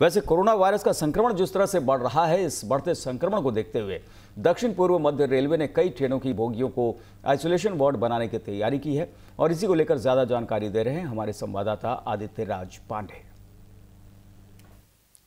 वैसे corona virus का संक्रमण जिस तरह से बढ़ रहा है इस बढ़ते संक्रमण को देखते हुए दक्षिण पूर्व मध्य रेलवे ने कई ट्रेनों की बोगियों को आइसोलेशन वार्ड बनाने की तैयारी की है और इसी को लेकर ज़्यादा जानकारी दे रहे हैं हमारे संवाददाता आदित्य राज पांडे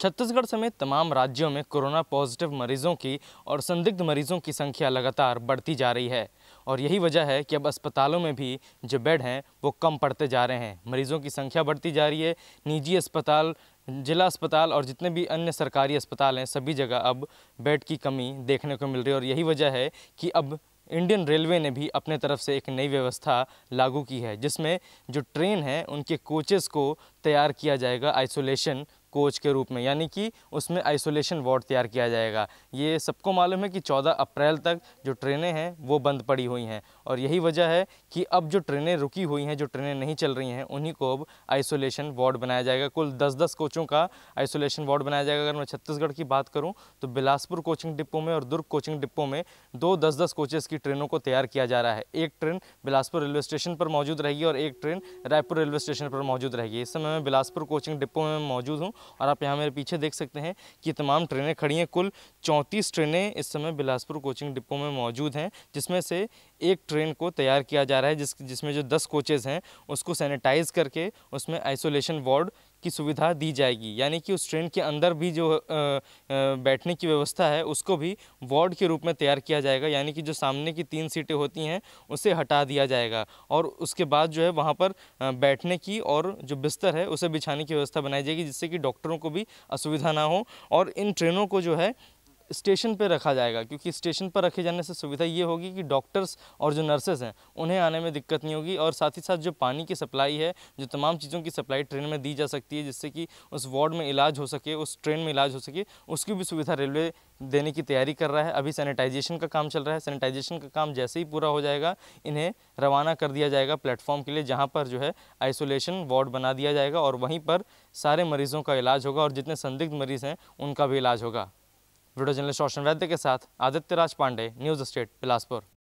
छत्तीसगढ़ समेत तमाम राज्यों में कोरोना पॉजिटिव मरीजों की और संदिग्ध मरीजों की संख्या लगातार बढ़ती जा रही है और यही वजह है कि अब अस्पतालों में भी जो बेड हैं वो कम पड़ते जा रहे हैं मरीजों की संख्या बढ़ती जा रही है निजी अस्पताल जिला अस्पताल और जितने भी अन्य सरकारी अस्पताल हैं सभी जगह अब बेड की कमी देखने को मिल रही है और यही वजह है कि अब इंडियन रेलवे ने भी अपने तरफ से एक नई व्यवस्था लागू की है जिसमें जो ट्रेन है उनके कोचेस को तैयार किया जाएगा आइसोलेशन कोच के रूप में यानी कि उसमें आइसोलेशन वार्ड तैयार किया जाएगा ये सबको मालूम है कि 14 अप्रैल तक जो ट्रेनें हैं वो बंद पड़ी हुई हैं और यही वजह है कि अब जो ट्रेनें रुकी हुई हैं जो ट्रेनें नहीं चल रही हैं उन्हीं को अब आइसोलेशन वार्ड बनाया जाएगा कुल दस दस कोचों का आइसोलेशन वार्ड बनाया जाएगा अगर मैं छत्तीसगढ़ की बात करूँ तो बिलासपुर कोचिंग डिपो में और दुर्ग कोचिंग डिपो में दो दस दस कोचेज़ की ट्रेनों को तैयार किया जा रहा है एक ट्रेन बिलासपुर रेलवे स्टेशन पर मौजूद रहेगी और एक ट्रेन रायपुर रेलवे स्टेशन पर मौजूद रहेगी इस समय मैं बिलासपुर कोचिंग डिपो में मौजूद हूँ और आप यहाँ मेरे पीछे देख सकते हैं कि तमाम ट्रेनें खड़ी हैं कुल चौंतीस ट्रेनें इस समय बिलासपुर कोचिंग डिपो में मौजूद हैं जिसमें से एक ट्रेन को तैयार किया जा रहा है जिस जिसमें जो दस कोचेज़ हैं उसको सैनिटाइज़ करके उसमें आइसोलेशन वार्ड की सुविधा दी जाएगी यानी कि उस ट्रेन के अंदर भी जो बैठने की व्यवस्था है उसको भी वार्ड के रूप में तैयार किया जाएगा यानी कि जो सामने की तीन सीटें होती हैं उसे हटा दिया जाएगा और उसके बाद जो है वहाँ पर बैठने की और जो बिस्तर है उसे बिछाने की व्यवस्था बनाई जाएगी जिससे कि डॉक्टरों को भी असुविधा ना हो और इन ट्रेनों को जो है स्टेशन पे रखा जाएगा क्योंकि स्टेशन पर रखे जाने से सुविधा ये होगी कि डॉक्टर्स और जो नर्सेज हैं उन्हें आने में दिक्कत नहीं होगी और साथ ही साथ जो पानी की सप्लाई है जो तमाम चीज़ों की सप्लाई ट्रेन में दी जा सकती है जिससे कि उस वार्ड में इलाज हो सके उस ट्रेन में इलाज हो सके उसकी भी सुविधा रेलवे देने की तैयारी कर रहा है अभी सैनिटाइजेशन का काम चल रहा है सैनिटाइजेशन का काम जैसे ही पूरा हो जाएगा इन्हें रवाना कर दिया जाएगा प्लेटफॉर्म के लिए जहाँ पर जो है आइसोलेशन वार्ड बना दिया जाएगा और वहीं पर सारे मरीज़ों का इलाज होगा और जितने संदिग्ध मरीज़ हैं उनका भी इलाज होगा वीडियो जर्नलिस्ट रोशन वैद्य के साथ आदित्य राज पांडे न्यूज़ स्टेट बिलासपुर